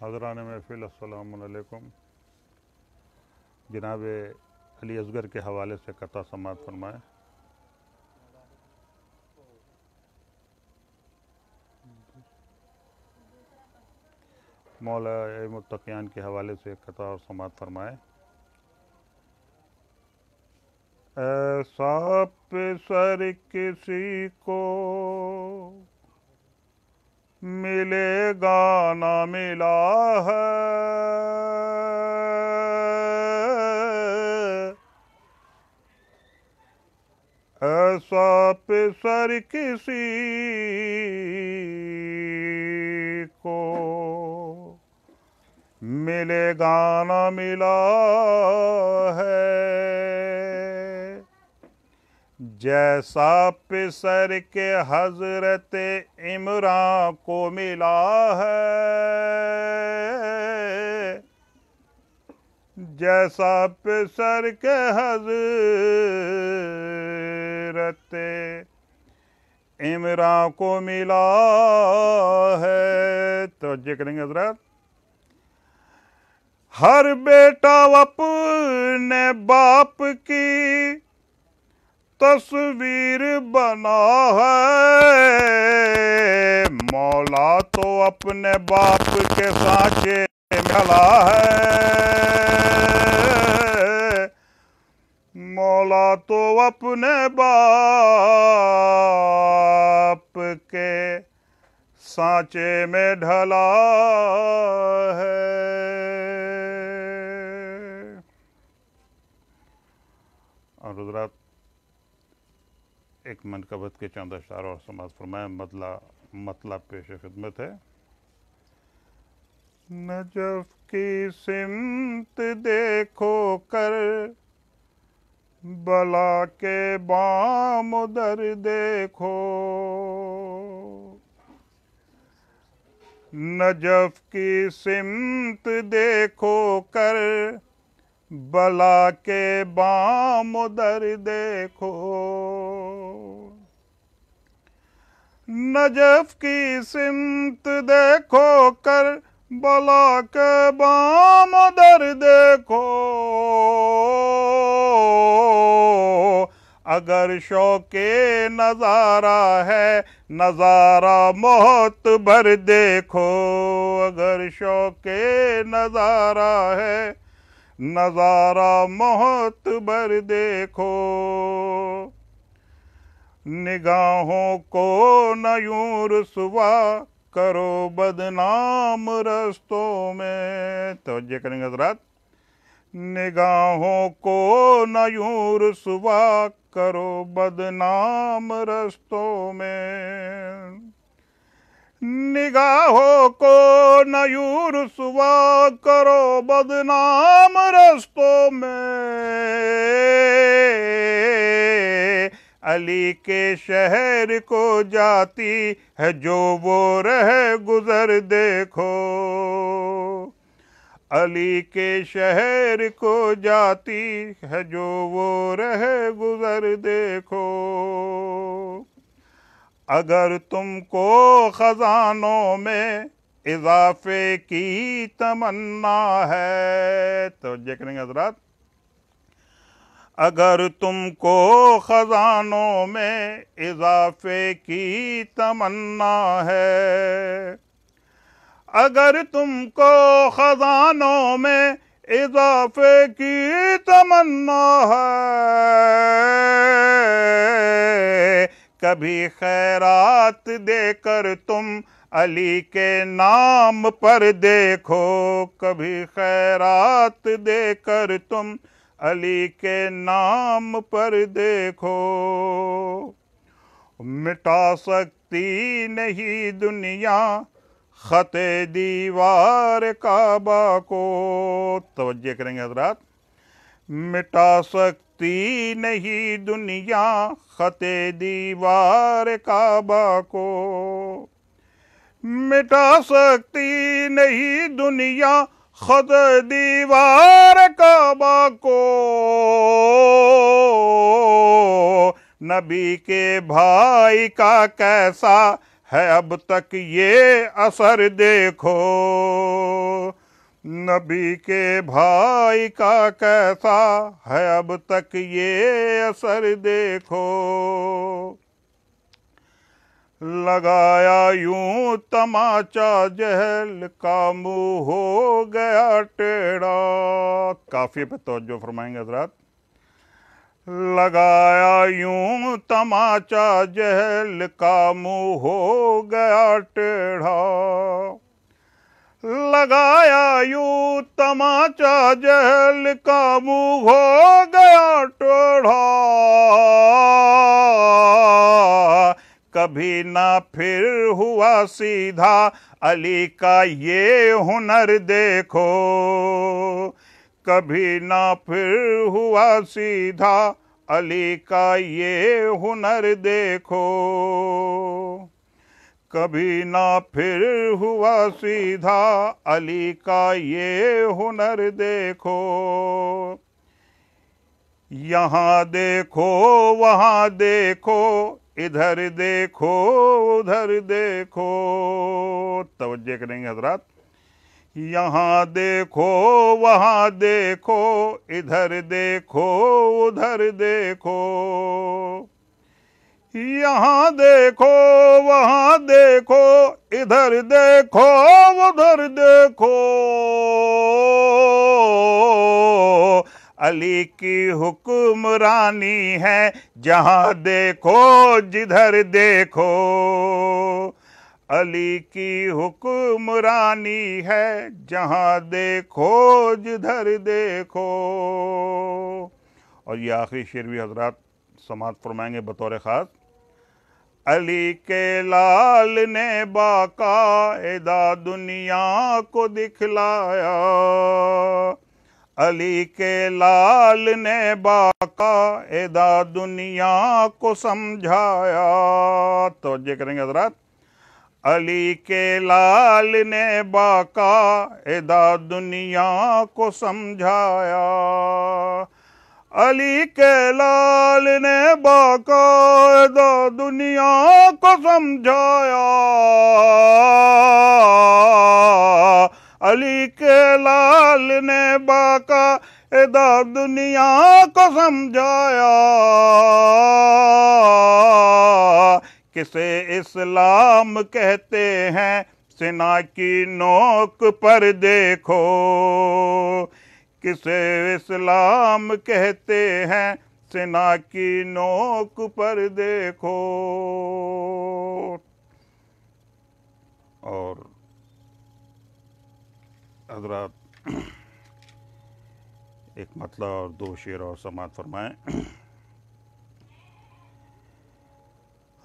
हजरान महफिल असलकम जनाब अली असगर के हवाले से कथा समात फरमाएँ मौला के हवाले से कथा और समात फरमाएँ ऐसा पे सर किसी को मिलेगा गाना मिला है ऐसा पिसर किसी को मिलेगा गाना मिला है जैसा पिसर के हजरत इमरान को मिला है जैसा पिसर के हजरत इमरान को मिला है तो जे करेंगे हजरत हर बेटा अपने बाप की तस्वीर बना है मौला तो अपने बाप के साचे मिला है मौला तो अपने बाप के सांचे में ढला है और एक मनकबत के चंद अशार और समाज फरमाया मतला मतलब पेश खिदमत है नजफ की सिमत देखो कर बला के बाम उधर देखो नजफ की सिमत देखो कर बला के बाम उधर देखो नजफ की सिमत देखो कर बला के बाम उधर देखो अगर शौके नज़ारा है नज़ारा मौत भर देखो अगर शौके नज़ारा है नजारा मोहत भर देखो निगाहों को नयूर सुबह करो बदनाम रस्तों में ये करेंगे हजरात निगाहों को नयूर सुबह करो बदनाम रस्तों में निगाहों को नयूर सुबह करो बदनाम रस्तों में अली के शहर को जाती है जो वो रह गुजर देखो अली के शहर को जाती है जो वो रह गुजर देखो अगर तुमको खजानों में इजाफे की तमन्ना है तो ये करेंगे हजरात अगर तुमको खजानों में इजाफे की तमन्ना है अगर तुमको खजानों में इजाफे की तमन्ना है कभी खैरात देकर तुम अली के नाम पर देखो कभी खैरात देकर तुम अली के नाम पर देखो मिटा सकती नहीं दुनिया ख़त दीवार काबा को तवज्जे करेंगे हजरात मिटा सकती रुकती नहीं दुनिया खते दीवार काबा को मिटा सकती नहीं दुनिया खत दीवार काबा को नबी के भाई का कैसा है अब तक ये असर देखो नबी के भाई का कैसा है अब तक ये असर देखो लगाया यूं तमाचा जहल का मुंह हो गया टेढ़ा काफ़ी पे तोज्जो फरमाएंगे हजरात लगाया यूं तमाचा जहल का मुंह हो गया टेढ़ा लगाया यू तमाचा जहल का मुंह हो गया टोढ़ा कभी ना फिर हुआ सीधा अली का ये हुनर देखो कभी ना फिर हुआ सीधा अली का ये हुनर देखो कभी ना फिर हुआ सीधा अली का ये हुनर देखो यहाँ देखो वहाँ देखो इधर देखो उधर देखो तवज्जे करेंगे हजरात यहाँ देखो वहाँ देखो इधर देखो उधर देखो यहाँ देखो वहाँ देखो इधर देखो उधर देखो अली की हुक्मरानी है जहाँ देखो जिधर देखो अली की हुक्मरानी है जहाँ देखो जिधर देखो और ये आखिरी शेर भी हजरात समाज फरमाएंगे बतौर ख़ास अली के लाल ने बाकायदा दुनिया को दिखलाया अली के लाल ने बाकायदा दुनिया को समझाया तो जे करेंगे हजरात अली के लाल ने बाकायदा दुनिया को समझाया अली के लाल ने बाकायदा दुनिया को समझाया अली के लाल ने बाकायदा दुनिया को समझाया किसे इस्लाम कहते हैं सिना की नोक पर देखो किसे इस्लाम कहते हैं सेना की नोक पर देखो और हजरात एक मतला और दो शेर और समात फरमाएं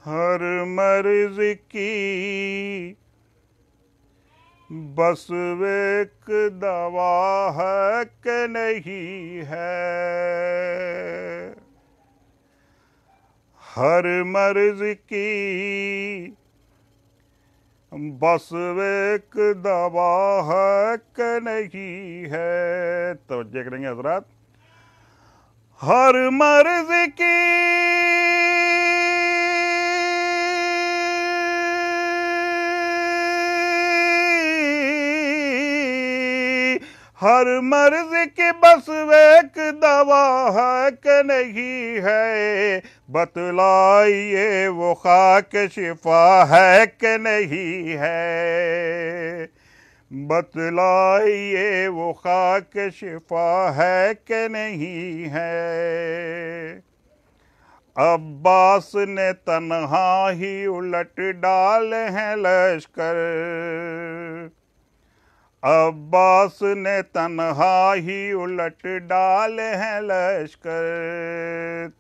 हर मर्ज की बस एक दवा है के नहीं है हर मर्ज की बस एक दवा है के नहीं है तवज्जो करेंगे हजरात हर मर्ज की हर मर्ज की बस एक दवा है कि नहीं है बतलाइए वो खाक शिफा है कि नहीं है बतलाइए वो खाक शिफा है कि नहीं है अब्बास ने तनहा ही उलट डाले हैं लश्कर अब्बास ने तनहा ही उलट डाले हैं लश्कर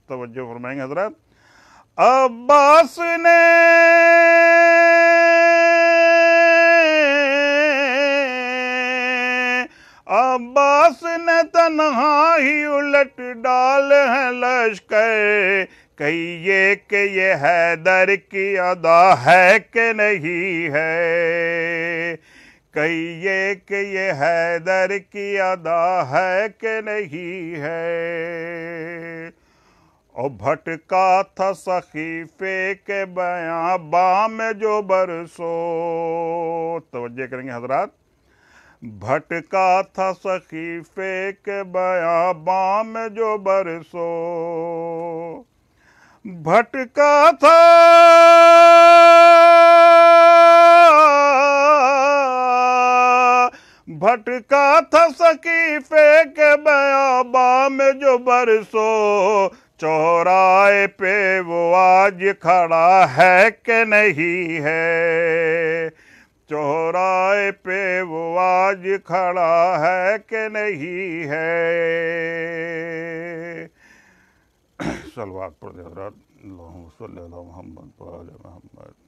तवज्जो फरमाएंगे हजरत अब्बास ने अब्बास ने तनहा ही उलट डाल हैं लश्कर कहिए कि ये हैदर की अदा है कि नहीं है कई कि ये हैदर की अदा है कि नहीं है और भटका था सखीफे के बया बाम जो बरसो तवज्जे करेंगे हजरात भटका था सखीफे के बया बाम जो बरसो भटका था भटका था सकी फेक बयाबा में जो बरसो चौराहे पे वो आज खड़ा है कि नहीं है चौराहे पे वो आज खड़ा है कि नहीं है सलवात पर मोहम्मद मोहम्मद